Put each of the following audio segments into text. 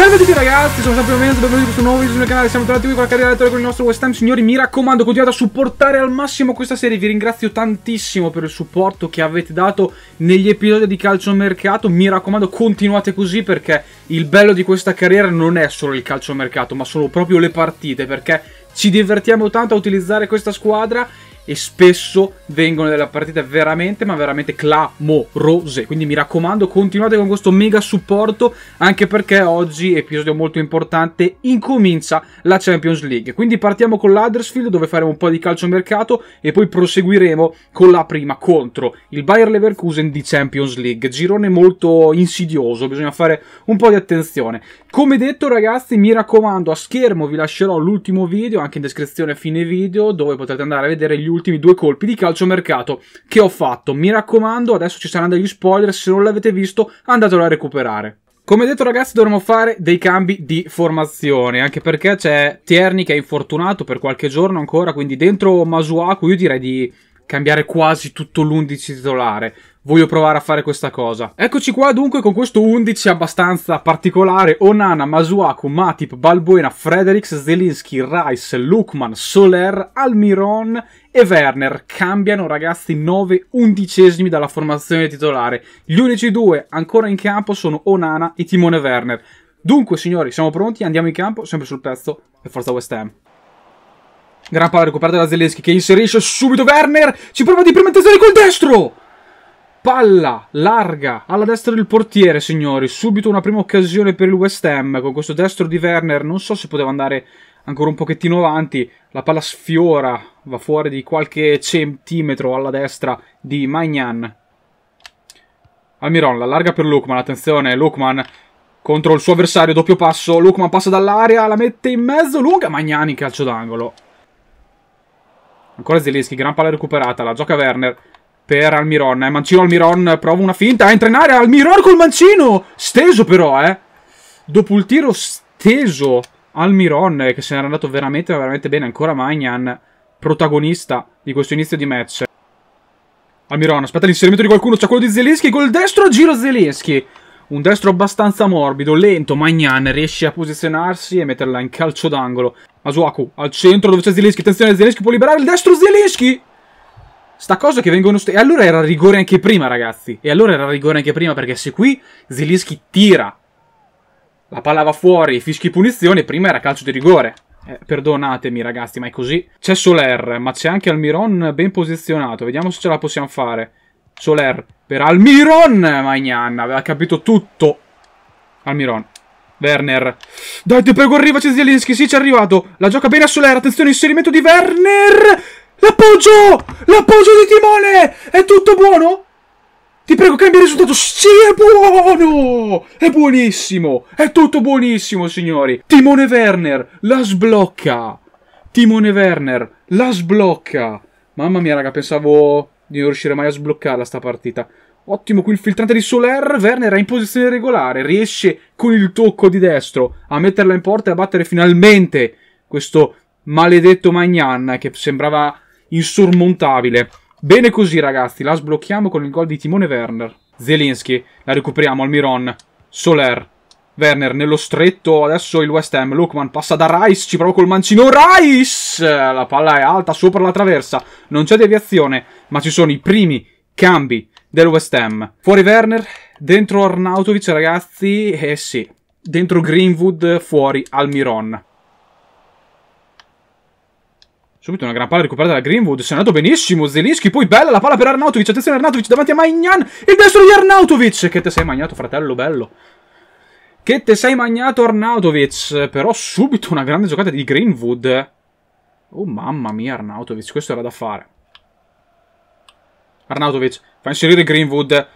Salve a tutti ragazzi, sono sempre Menzo, benvenuti in questo nuovo video sul mio canale, siamo tornati qui con la carriera lettore con il nostro West Ham Signori, mi raccomando, continuate a supportare al massimo questa serie, vi ringrazio tantissimo per il supporto che avete dato negli episodi di calciomercato Mi raccomando, continuate così perché il bello di questa carriera non è solo il calciomercato, ma sono proprio le partite Perché ci divertiamo tanto a utilizzare questa squadra e spesso vengono delle partite veramente ma veramente clamorose quindi mi raccomando continuate con questo mega supporto anche perché oggi episodio molto importante incomincia la Champions League quindi partiamo con l'Huddersfield dove faremo un po' di calciomercato e poi proseguiremo con la prima contro il Bayer Leverkusen di Champions League girone molto insidioso bisogna fare un po' di attenzione come detto ragazzi mi raccomando a schermo vi lascerò l'ultimo video anche in descrizione fine video dove potrete andare a vedere gli ultimi ultimi due colpi di calciomercato che ho fatto. Mi raccomando, adesso ci saranno degli spoiler, se non l'avete visto andatelo a recuperare. Come detto ragazzi dovremmo fare dei cambi di formazione anche perché c'è Tierney che è infortunato per qualche giorno ancora quindi dentro Masuaku io direi di cambiare quasi tutto l'11 titolare voglio provare a fare questa cosa. Eccoci qua dunque con questo 11 abbastanza particolare. Onana, Masuaku, Matip, Balbuena, Fredericks, Zelinski, Rice, Lukman, Soler, Almiron e Werner. Cambiano ragazzi 9 undicesimi dalla formazione titolare. Gli unici due ancora in campo sono Onana e Timone Werner. Dunque signori, siamo pronti, andiamo in campo, sempre sul pezzo e forza West Ham. Gran palla recuperata da Zelensky che inserisce subito Werner, ci prova di prima col destro! palla larga alla destra del portiere, signori. Subito una prima occasione per il West Ham con questo destro di Werner. Non so se poteva andare ancora un pochettino avanti. La palla sfiora, va fuori di qualche centimetro alla destra di Magnan. Almiron la larga per Lukman, attenzione, Lukman contro il suo avversario, doppio passo, Lukman passa dall'area, la mette in mezzo, lunga Magnan in calcio d'angolo. Ancora Zelinski, gran palla recuperata, la gioca Werner, per Almiron. Eh. Mancino Almiron prova una finta, eh, entra in area Almiron col mancino! Steso però, eh! Dopo il tiro steso Almiron, eh, che se n'era andato veramente, veramente bene. Ancora Magnan, protagonista di questo inizio di match. Almiron, aspetta l'inserimento di qualcuno, c'è quello di Zelinski, col destro giro Zelinski. Un destro abbastanza morbido, lento, Magnan riesce a posizionarsi e metterla in calcio d'angolo. Masuaku al centro dove c'è Zelinski, attenzione Zelinski può liberare il destro Zelinski! Sta cosa che vengono... St- e allora era rigore anche prima, ragazzi. E allora era rigore anche prima, perché se qui Zilinski tira la palla va fuori, fischi punizione, prima era calcio di rigore. Eh, perdonatemi ragazzi, ma è così. C'è Soler, ma c'è anche Almiron ben posizionato. Vediamo se ce la possiamo fare. Soler per Almiron, Magnan, aveva capito tutto. Almiron. Werner. Dai, ti prego, arrivaci Zielinski, sì, c'è arrivato. La gioca bene a Soler, attenzione, inserimento di Werner. L'appoggio! L'appoggio di timone! È tutto buono? Ti prego, cambia il risultato. Sì, è buono! È buonissimo! È tutto buonissimo, signori. Timone Werner la sblocca. Timone Werner la sblocca. Mamma mia, raga, pensavo di non riuscire mai a sbloccarla sta partita. Ottimo qui il filtrante di Soler, Werner è in posizione regolare, riesce con il tocco di destro a metterla in porta e a battere finalmente questo maledetto Magnan che sembrava insormontabile. Bene così ragazzi, la sblocchiamo con il gol di Timone Werner. Zelinski, la recuperiamo al Miron. Soler, Werner nello stretto, adesso il West Ham, Lukman passa da Rice, ci provo col mancino, Rice! La palla è alta, sopra la traversa, non c'è deviazione, ma ci sono i primi cambi del West Ham. Fuori Werner, dentro Arnautovic ragazzi, eh sì, dentro Greenwood, fuori Almiron. Subito una gran palla recuperata da Greenwood. Si è andato benissimo. Zelinski. Poi bella la palla per Arnautovic. Attenzione Arnautovic davanti a Magnan. Il destro di Arnautovic. Che te sei magnato, fratello, bello. Che te sei magnato, Arnautovic. Però subito una grande giocata di Greenwood. Oh mamma mia, Arnautovic. Questo era da fare. Arnautovic fa inserire Greenwood.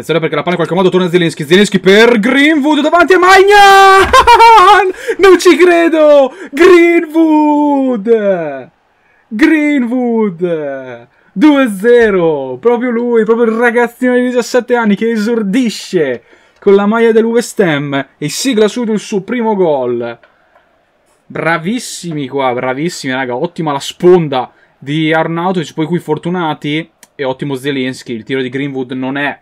Attenzione perché la palla in qualche modo torna a Zelensky. Zelensky per Greenwood davanti a Magnan! Non ci credo! Greenwood! Greenwood! 2-0! Proprio lui, proprio il ragazzino di 17 anni che esordisce con la maglia del Ham e sigla subito il suo primo gol. Bravissimi qua, bravissimi raga, ottima la sponda di Arnautovic, poi qui fortunati e ottimo Zelensky, il tiro di Greenwood non è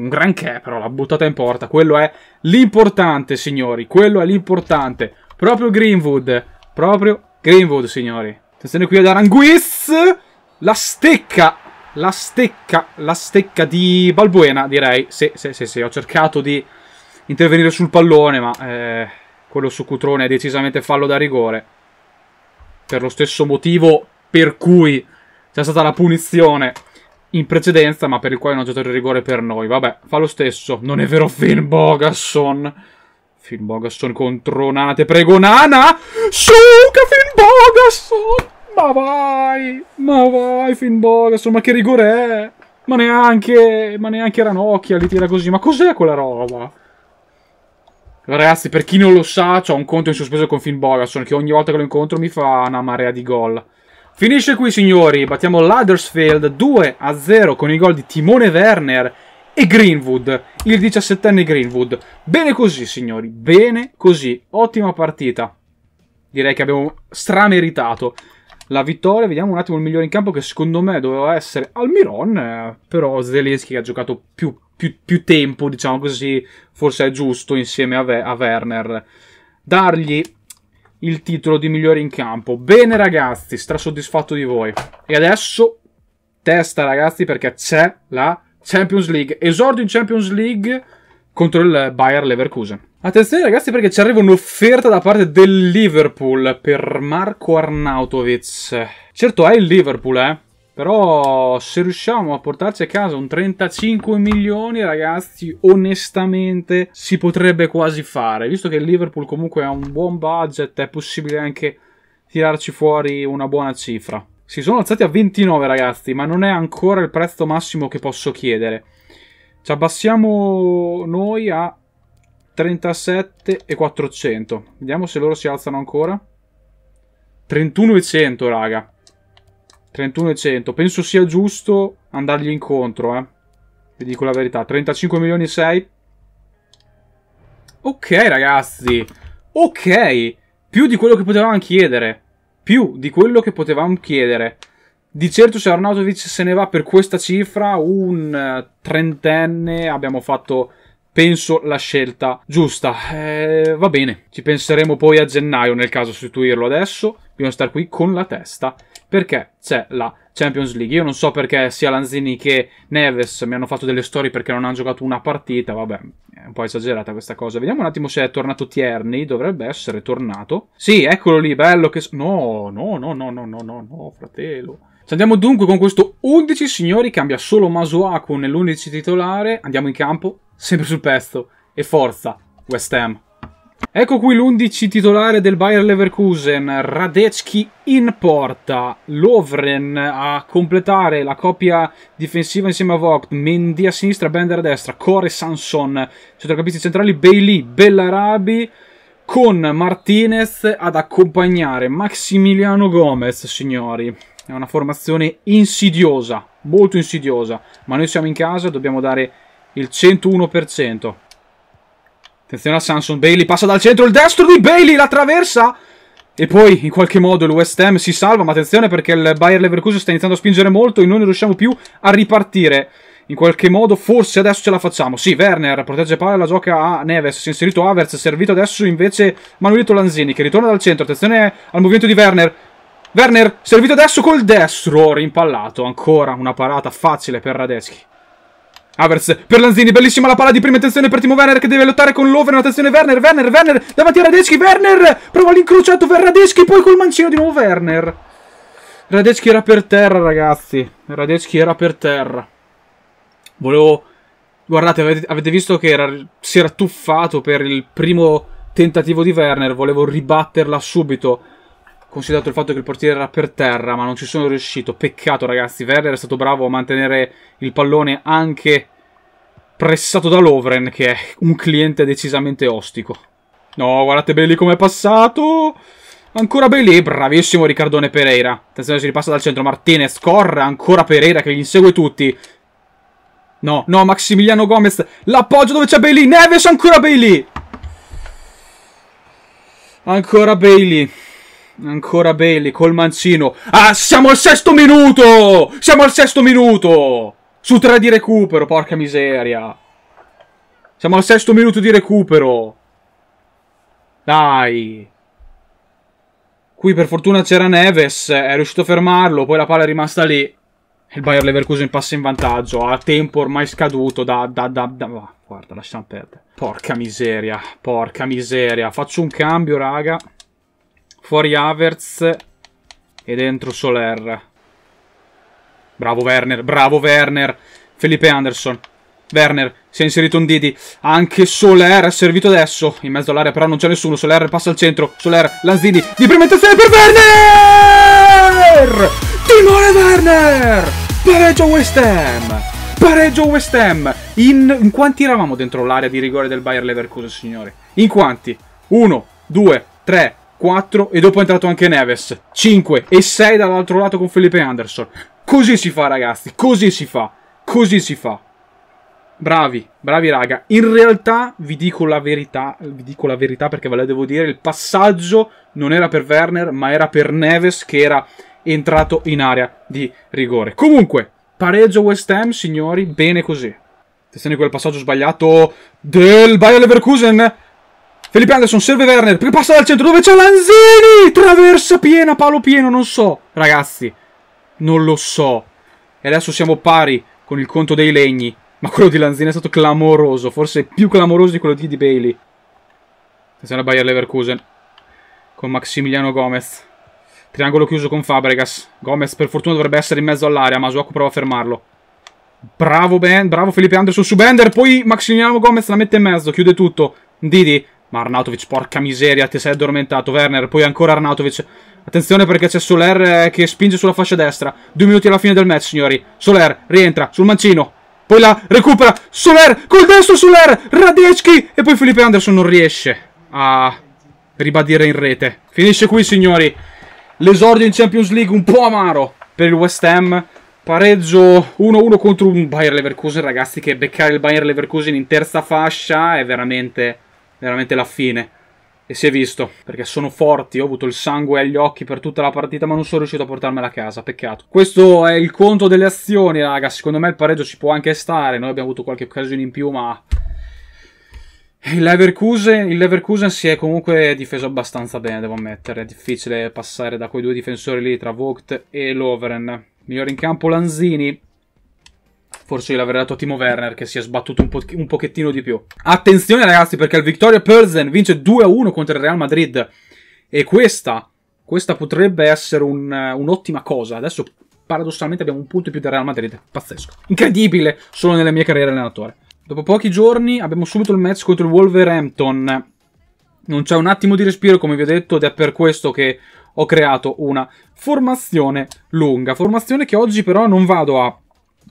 un granché, però l'ha buttata in porta. Quello è l'importante, signori. Quello è l'importante. Proprio Greenwood. Proprio Greenwood, signori. Attenzione qui ad Aranguiz. La stecca. La stecca. La stecca di Balbuena, direi. Sì, sì, sì, sì. Ho cercato di intervenire sul pallone, ma eh, quello su Cutrone è decisamente fallo da rigore. Per lo stesso motivo per cui c'è stata la punizione in precedenza, ma per il quale non ha giocato il rigore per noi. Vabbè, fa lo stesso. Non è vero, Finn Bogasson. Finn Bogasson contro Nana. Te prego, Nana! Su, Finn Bogasson! Ma vai! Ma vai, Finn Bogasson, ma che rigore è? Ma neanche, ma neanche Ranocchia li tira così. Ma cos'è quella roba? Ragazzi, per chi non lo sa, ho un conto in sospeso con Finn Bogasson che ogni volta che lo incontro mi fa una marea di gol. Finisce qui signori, battiamo l'Huddersfield 2 a 0 con i gol di Timone Werner e Greenwood, il 17enne Greenwood. Bene così signori, bene così, ottima partita. Direi che abbiamo strameritato la vittoria. Vediamo un attimo il migliore in campo che secondo me doveva essere Almiron, eh, però Zelensky ha giocato più, più, più, tempo, diciamo così, forse è giusto insieme a, Ve a Werner. Dargli il titolo di migliore in campo. Bene ragazzi, strasoddisfatto di voi. E adesso testa ragazzi perché c'è la Champions League. Esordio in Champions League contro il Bayer Leverkusen. Attenzione ragazzi perché ci arriva un'offerta da parte del Liverpool per Marco Arnautovic. Certo è il Liverpool, eh. Però se riusciamo a portarci a casa un 35 milioni, ragazzi, onestamente si potrebbe quasi fare. Visto che il Liverpool comunque ha un buon budget, è possibile anche tirarci fuori una buona cifra. Si sono alzati a 29 ragazzi, ma non è ancora il prezzo massimo che posso chiedere. Ci abbassiamo noi a 37,400. Vediamo se loro si alzano ancora. 31 e 100 raga. 31 e 100. Penso sia giusto andargli incontro, eh. Vi dico la verità. 35 milioni e 6. Ok, ragazzi. Ok. Più di quello che potevamo chiedere. Più di quello che potevamo chiedere. Di certo se Arnautovic se ne va per questa cifra, un trentenne, abbiamo fatto penso la scelta giusta. Eh, va bene, ci penseremo poi a gennaio nel caso sostituirlo adesso. Dobbiamo stare qui con la testa perché c'è la Champions League. Io non so perché sia Lanzini che Neves mi hanno fatto delle storie perché non hanno giocato una partita. Vabbè, è un po' esagerata questa cosa. Vediamo un attimo se è tornato Tierney. Dovrebbe essere tornato. Sì, eccolo lì, bello che... No, no, no, no, no, no, no, no, fratello. andiamo dunque con questo 11, signori. Cambia solo Masuaku nell'11 titolare. Andiamo in campo, sempre sul pezzo. E forza, West Ham. Ecco qui l'11 titolare del Bayer Leverkusen, Radecki in porta, Lovren a completare la coppia difensiva insieme a Vogt, Mendy a sinistra, Bender a destra, Core Sanson, centrocampisti centrali, Bailey, Bellarabi, con Martinez ad accompagnare Maximiliano Gomez, signori. È una formazione insidiosa, molto insidiosa, ma noi siamo in casa, dobbiamo dare il 101%. Attenzione a Samson, Bailey passa dal centro, il destro di Bailey, la traversa! E poi, in qualche modo, il West Ham si salva, ma attenzione perché il Bayer Leverkusen sta iniziando a spingere molto e noi non riusciamo più a ripartire. In qualche modo, forse adesso ce la facciamo. Sì, Werner protegge palla, la gioca a Neves, si è inserito Havertz, servito adesso invece Manuelito Lanzini, che ritorna dal centro. Attenzione al movimento di Werner. Werner, servito adesso col destro, rimpallato. Ancora una parata facile per Radeschi. Avers per Lanzini, bellissima la palla di prima attenzione per Timo Werner che deve lottare con l'over. attenzione Werner, Werner, Werner, davanti a Radeschi, Werner, prova l'incrociato per Radeschi, poi col mancino di nuovo Werner. Radeschi era per terra ragazzi, Radeschi era per terra. Volevo... Guardate, avete, avete visto che era, si era tuffato per il primo tentativo di Werner, volevo ribatterla subito considerato il fatto che il portiere era per terra, ma non ci sono riuscito. Peccato, ragazzi. Werner è stato bravo a mantenere il pallone anche pressato da Lovren, che è un cliente decisamente ostico. No, guardate Bailey come è passato. Ancora Bailey, bravissimo Riccardone Pereira. Attenzione, si ripassa dal centro. Martinez corre, ancora Pereira che li insegue tutti. No, no, Maximiliano Gomez. L'appoggio dove c'è Bailey. Neves, ancora Bailey. Ancora Bailey. Ancora Bailey col mancino. Ah, siamo al sesto minuto! Siamo al sesto minuto! Su tre di recupero, porca miseria. Siamo al sesto minuto di recupero. Dai. Qui per fortuna c'era Neves, è riuscito a fermarlo, poi la palla è rimasta lì. Il Bayer Leverkusen passa in vantaggio, ha tempo ormai scaduto da... da, da, da ah, guarda, lasciamo perdere. Porca miseria, porca miseria. Faccio un cambio, raga. Fuori Havertz e dentro Soler. Bravo Werner, bravo Werner. Felipe Anderson. Werner, si è inserito un Didi. Anche Soler ha servito adesso. In mezzo all'area però non c'è nessuno. Soler passa al centro. Soler, Lanzini. Di prementazione per Werner! Timone Werner! Pareggio West Ham! Pareggio West Ham! In, in quanti eravamo dentro l'area di rigore del Bayer Leverkusen, signori? In quanti? 1, 2, 3, 4 e dopo è entrato anche Neves. 5 e 6 dall'altro lato con Felipe Anderson. Così si fa, ragazzi. Così si fa. Così si fa. Bravi, bravi raga. In realtà vi dico la verità, vi dico la verità perché ve la devo dire, il passaggio non era per Werner, ma era per Neves che era entrato in area di rigore. Comunque, pareggio West Ham, signori, bene così. Attenzione quel passaggio sbagliato del Bayer Leverkusen. Felipe Anderson serve Werner, che passa dal centro dove c'è Lanzini! Traversa piena, palo pieno, non so. Ragazzi, non lo so. E adesso siamo pari con il conto dei legni. Ma quello di Lanzini è stato clamoroso. Forse più clamoroso di quello di, di Bailey. Attenzione a Bayer Leverkusen. Con Maximiliano Gomez. Triangolo chiuso con Fabregas. Gomez per fortuna dovrebbe essere in mezzo all'area. Ma Masuaku prova a fermarlo. Bravo Ben, bravo Felipe Anderson su Bender. Poi Maximiliano Gomez la mette in mezzo. Chiude tutto. Didi ma Arnautovic, porca miseria, ti sei addormentato. Werner, poi ancora Arnautovic. Attenzione perché c'è Soler eh, che spinge sulla fascia destra. Due minuti alla fine del match, signori. Soler rientra sul mancino. Poi la recupera. Soler, col destro Soler, Radecki. E poi Felipe Anderson non riesce a ribadire in rete. Finisce qui, signori. L'esordio in Champions League un po' amaro per il West Ham. Pareggio 1-1 contro un Bayer Leverkusen, ragazzi, che beccare il Bayer Leverkusen in terza fascia è veramente veramente la fine. E si è visto, perché sono forti, ho avuto il sangue agli occhi per tutta la partita, ma non sono riuscito a portarmela a casa, peccato. Questo è il conto delle azioni, raga, secondo me il pareggio ci può anche stare, noi abbiamo avuto qualche occasione in più, ma... Il Leverkusen, il Leverkusen si è comunque difeso abbastanza bene, devo ammettere. È difficile passare da quei due difensori lì, tra Vogt e Loveren. Migliore in campo Lanzini, Forse gliel'avrei dato a Timo Werner che si è sbattuto un, po- un, pochettino di più. Attenzione ragazzi perché il Victoria Persen vince 2-1 contro il Real Madrid. E questa, questa potrebbe essere un, un'ottima cosa. Adesso paradossalmente abbiamo un punto in più del Real Madrid. Pazzesco. Incredibile solo nella mia carriera allenatore. Dopo pochi giorni abbiamo subito il match contro il Wolverhampton. Non c'è un attimo di respiro come vi ho detto ed è per questo che ho creato una formazione lunga. Formazione che oggi però non vado a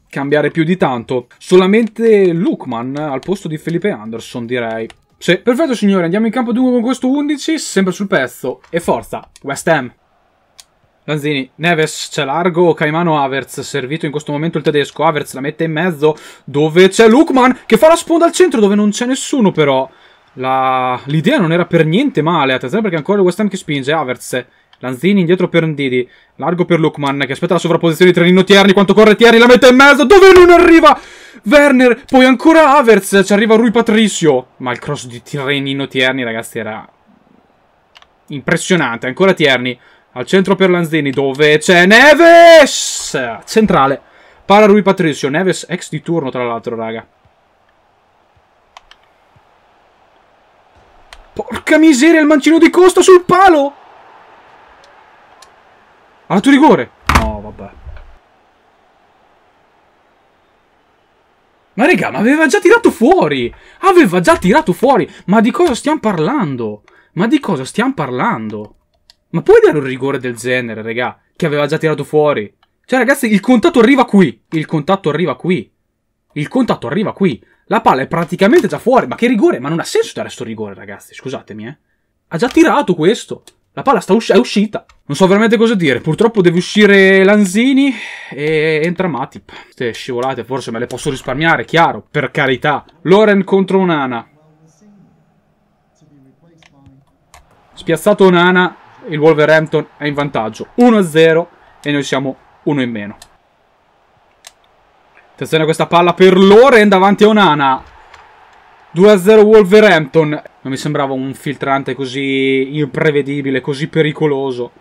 cambiare più di tanto. Solamente Lukman al posto di Felipe Anderson, direi. Sì, perfetto signore, andiamo in campo dunque con questo 11, sempre sul pezzo. E forza, West Ham. Lanzini, Neves c'è largo, Caimano Averz, servito in questo momento il tedesco, Averz la mette in mezzo, dove c'è Lukman che fa la sponda al centro dove non c'è nessuno però. L'idea la... non era per niente male, attenzione perché ancora il West Ham che spinge, Averz Lanzini indietro per Ndidi. Largo per Lukman che aspetta la sovrapposizione di Trenino Tierni. Quanto corre Tierni? La mette in mezzo. Dove non arriva? Werner. Poi ancora Havertz. Ci arriva Rui Patricio. Ma il cross di Trenino Tierni, ragazzi, era impressionante. Ancora Tierni. Al centro per Lanzini dove c'è Neves. Centrale. Para Rui Patricio. Neves ex di turno, tra l'altro, raga. Porca miseria, il mancino di Costa sul palo! Ha dato rigore! No, vabbè. Ma regà, ma aveva già tirato fuori! Aveva già tirato fuori! Ma di cosa stiamo parlando? Ma di cosa stiamo parlando? Ma puoi dare un rigore del genere, regà? Che aveva già tirato fuori. Cioè, ragazzi, il contatto arriva qui. Il contatto arriva qui. Il contatto arriva qui. La palla è praticamente già fuori. Ma che rigore? Ma non ha senso dare sto rigore, ragazzi. Scusatemi, eh. Ha già tirato questo. La palla usci è uscita. Non so veramente cosa dire. Purtroppo deve uscire Lanzini e entra Matip. Queste scivolate forse me le posso risparmiare, chiaro, per carità. Loren contro Nana. Spiazzato Nana, il Wolverhampton è in vantaggio. 1-0 e noi siamo uno in meno. Attenzione a questa palla per Loren davanti a Onana. 2-0 Wolverhampton. Non mi sembrava un filtrante così imprevedibile, così pericoloso.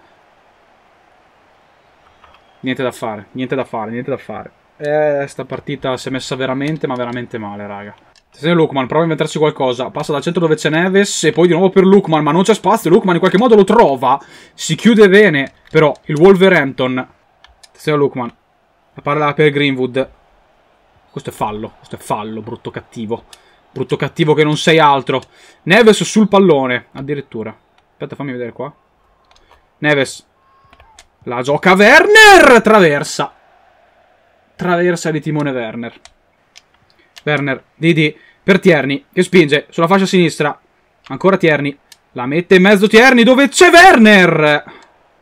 Niente da fare, niente da fare, niente da fare. Eh, sta partita si è messa veramente, ma veramente male, raga. Se Lukman prova a inventarsi qualcosa, passa dal centro dove c'è Neves e poi di nuovo per Lukman, ma non c'è spazio, Lukman in qualche modo lo trova, si chiude bene, però il Wolverhampton, se Lukman, la palla per Greenwood, questo è fallo, questo è fallo, brutto cattivo. Brutto cattivo che non sei altro. Neves sul pallone, addirittura. Aspetta, fammi vedere qua. Neves. La gioca Werner! Traversa. Traversa di Timone Werner. Werner, Didi, per Tierni, che spinge sulla fascia sinistra. Ancora Tierni. La mette in mezzo Tierni, dove c'è Werner!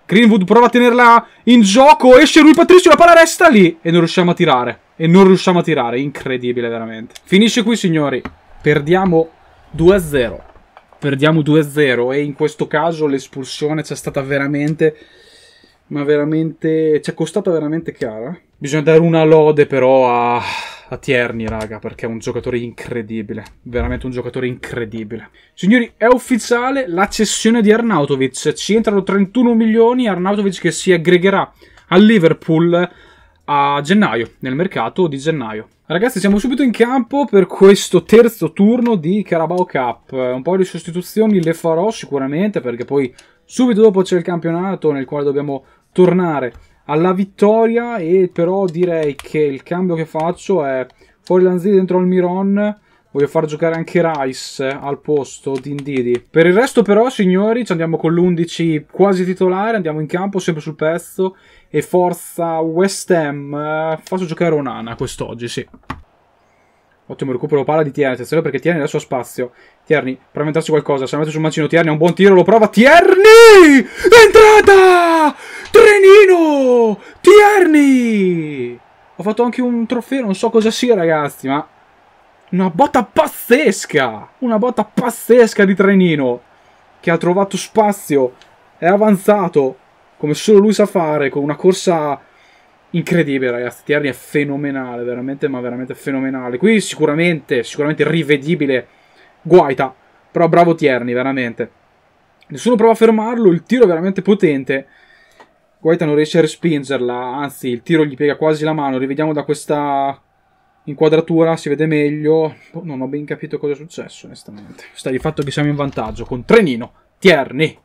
Greenwood prova a tenerla in gioco, esce lui Patricio, la palla resta lì! E non riusciamo a tirare. E non riusciamo a tirare, incredibile veramente. Finisce qui signori perdiamo 2-0. Perdiamo 2-0 e in questo caso l'espulsione c'è stata veramente ma veramente ci è costata veramente cara. Bisogna dare una lode però a, a Tierney, raga, perché è un giocatore incredibile, veramente un giocatore incredibile. Signori, è ufficiale la cessione di Arnautovic, ci entrano 31 milioni, Arnautovic che si aggregherà al Liverpool a gennaio, nel mercato di gennaio. Ragazzi, siamo subito in campo per questo terzo turno di Carabao Cup. Un po' di sostituzioni le farò sicuramente perché poi subito dopo c'è il campionato nel quale dobbiamo tornare alla vittoria e però direi che il cambio che faccio è fuori Lanzini dentro al Almiron Voglio far giocare anche Rice eh, al posto di Indidi. Per il resto però, signori, ci andiamo con l'11 quasi titolare, andiamo in campo sempre sul pezzo e forza West Ham. Eh, faccio giocare Onana quest'oggi, sì. Ottimo recupero palla di Tierney, attenzione perché Tierney adesso ha spazio. Tierney, a entrarci qualcosa, se la mette sul mancino Tierney, un buon tiro, lo prova Tierney! Entrata! Trenino! Tierney! Ho fatto anche un trofeo, non so cosa sia ragazzi, ma una botta pazzesca! Una botta pazzesca di Trenino che ha trovato spazio, è avanzato come solo lui sa fare con una corsa incredibile ragazzi, Tierney è fenomenale, veramente ma veramente fenomenale. Qui sicuramente, sicuramente rivedibile Guaita, però bravo Tierney veramente. Nessuno prova a fermarlo, il tiro è veramente potente. Guaita non riesce a respingerla, anzi il tiro gli piega quasi la mano. Rivediamo da questa inquadratura si vede meglio. Boh, non ho ben capito cosa è successo, onestamente. Sta di fatto che siamo in vantaggio con Trenino, Tierney.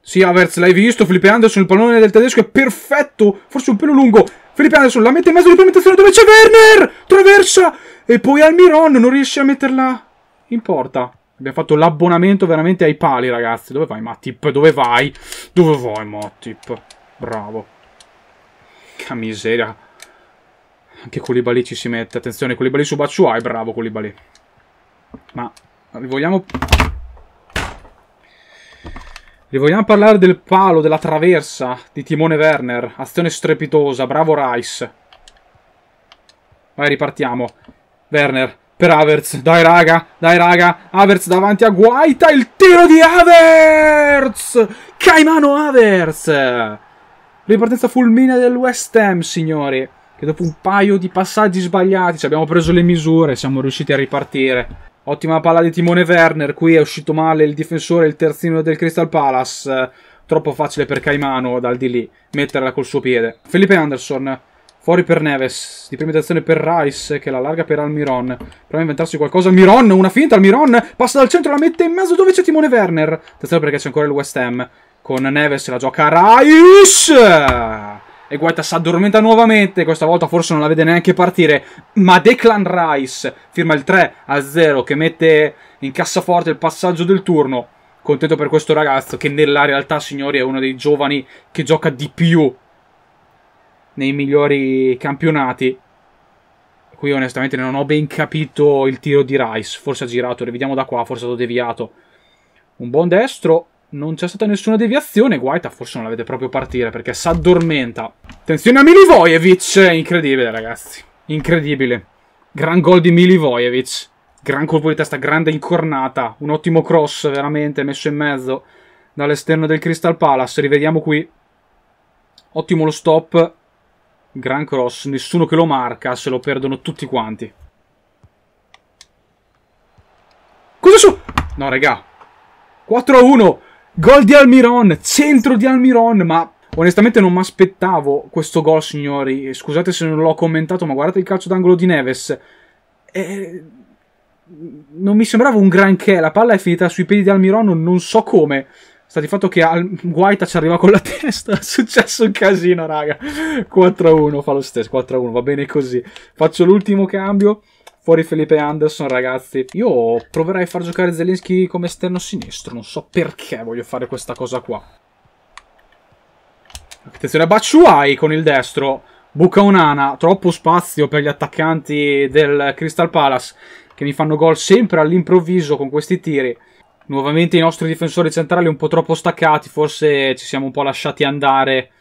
Sì, Havertz, l'hai visto, Felipe Anderson, il pallone del tedesco è perfetto, forse un pelo lungo. Felipe Anderson la mette in mezzo di permettazione dove c'è Werner, traversa e poi Almiron non riesce a metterla in porta. Abbiamo fatto l'abbonamento veramente ai pali, ragazzi. Dove vai, Matip Dove vai? Dove vai, Mattip? Bravo. Che miseria. Anche Koulibaly ci si mette. Attenzione, Koulibaly su Batshuayi. Bravo Koulibaly. Ma vogliamo... Vogliamo parlare del palo, della traversa di Timone Werner. Azione strepitosa. Bravo Rice. Vai, ripartiamo. Werner per Havertz. Dai, raga. Dai, raga. Havertz davanti a Guaita. Il tiro di Havertz. Caimano Havertz. Ripartenza fulmine del West Ham, signori che dopo un paio di passaggi sbagliati ci abbiamo preso le misure, siamo riusciti a ripartire. Ottima palla di Timone Werner, qui è uscito male il difensore, il terzino del Crystal Palace. Troppo facile per Caimano dal di lì metterla col suo piede. Felipe Anderson, fuori per Neves, di prima azione per Rice che la larga per Almiron. Prova a inventarsi qualcosa Almiron, una finta Almiron, passa dal centro, la mette in mezzo dove c'è Timone Werner. Attenzione perché c'è ancora il West Ham. Con Neves la gioca Rice! e Guaita si addormenta nuovamente, questa volta forse non la vede neanche partire, ma Declan Rice firma il 3 0 che mette in cassaforte il passaggio del turno, contento per questo ragazzo che nella realtà signori è uno dei giovani che gioca di più nei migliori campionati. Qui onestamente non ho ben capito il tiro di Rice, forse ha girato, rivediamo da qua, forse è stato deviato. Un buon destro, non c'è stata nessuna deviazione. Guaita forse non la vede proprio partire perché si addormenta. Attenzione a Milivojevic! Incredibile, ragazzi. Incredibile. Gran gol di Milivojevic. Gran colpo di testa, grande incornata. Un ottimo cross, veramente, messo in mezzo dall'esterno del Crystal Palace. Rivediamo qui. Ottimo lo stop. Gran cross, nessuno che lo marca, se lo perdono tutti quanti. Cosa su? No, raga. 4 1. Gol di Almiron, centro di Almiron, ma onestamente non mi aspettavo questo gol, signori. Scusate se non l'ho commentato, ma guardate il calcio d'angolo di Neves. E... Eh, non mi sembrava un granché, la palla è finita sui piedi di Almiron, non so come. Sta di fatto che Al- Guaita ci arriva con la testa, è successo un casino, raga. 4-1, fa lo stesso, 4-1, va bene così. Faccio l'ultimo cambio Fuori Felipe Anderson, ragazzi. Io proverai a far giocare Zelensky come esterno sinistro. Non so perché voglio fare questa cosa qua. Attenzione, Bacciuai con il destro. Buca un'ana, troppo spazio per gli attaccanti del Crystal Palace che mi fanno gol sempre all'improvviso con questi tiri. Nuovamente i nostri difensori centrali un po' troppo staccati, forse ci siamo un po' lasciati andare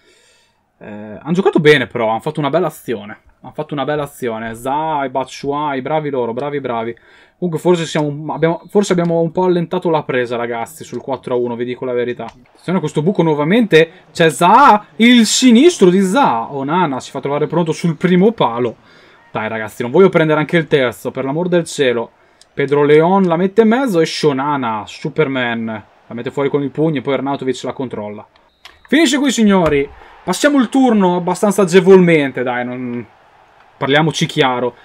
eh, hanno giocato bene però, hanno fatto una bella azione. Hanno fatto una bella azione. Zai, Batshuayi, bravi loro, bravi bravi. Comunque forse, siamo, abbiamo, forse abbiamo un po' allentato la presa ragazzi sul 4-1, vi dico la verità. Se no questo buco nuovamente c'è Za, il sinistro di Za. Oh, Nana, si fa trovare pronto sul primo palo. Dai ragazzi, non voglio prendere anche il terzo, per l'amor del cielo. Pedro Leon la mette in mezzo e Shonana, Superman, la mette fuori con i pugni e poi Arnautovic la controlla. Finisce qui signori. Passiamo il turno abbastanza agevolmente, dai, non... parliamoci chiaro.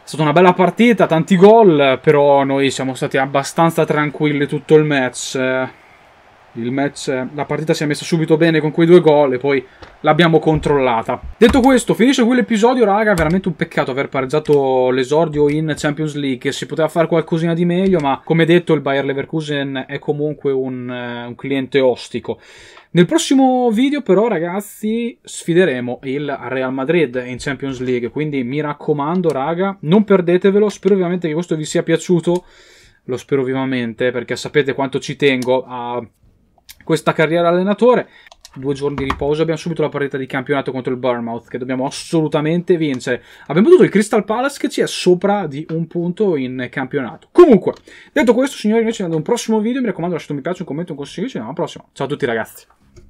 È stata una bella partita, tanti gol, però noi siamo stati abbastanza tranquilli tutto il match match, la partita si è messa subito bene con quei due gol e poi l'abbiamo controllata. Detto questo, finisce qui l'episodio, raga, veramente un peccato aver pareggiato l'esordio in Champions League, si poteva fare qualcosina di meglio, ma come detto il Bayer Leverkusen è comunque un, eh, un cliente ostico. Nel prossimo video però ragazzi sfideremo il Real Madrid in Champions League, quindi mi raccomando raga, non perdetevelo, spero ovviamente che questo vi sia piaciuto, lo spero vivamente perché sapete quanto ci tengo a questa carriera allenatore. Due giorni di riposo, abbiamo subito la partita di campionato contro il Bournemouth che dobbiamo assolutamente vincere. Abbiamo battuto il Crystal Palace che ci è sopra di un punto in campionato. Comunque, detto questo, signori, noi ci vediamo ad un prossimo video. Mi raccomando, lasciate un mi piace, un commento, un consiglio. Ci vediamo alla prossima. Ciao a tutti, ragazzi.